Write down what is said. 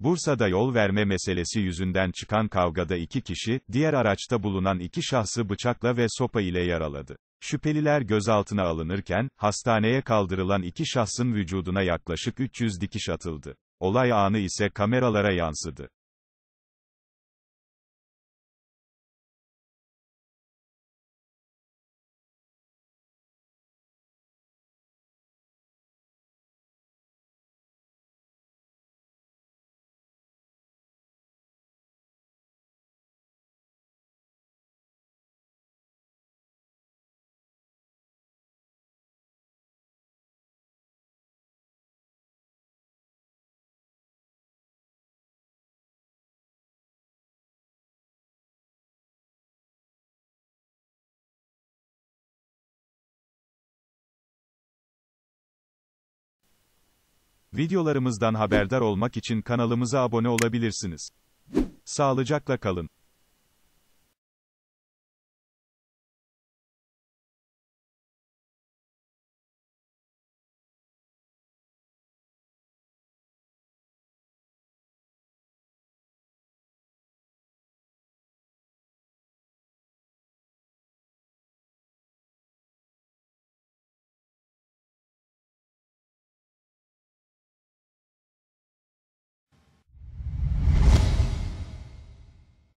Bursa'da yol verme meselesi yüzünden çıkan kavgada iki kişi, diğer araçta bulunan iki şahsı bıçakla ve sopa ile yaraladı. Şüpheliler gözaltına alınırken, hastaneye kaldırılan iki şahsın vücuduna yaklaşık 300 dikiş atıldı. Olay anı ise kameralara yansıdı. Videolarımızdan haberdar olmak için kanalımıza abone olabilirsiniz. Sağlıcakla kalın.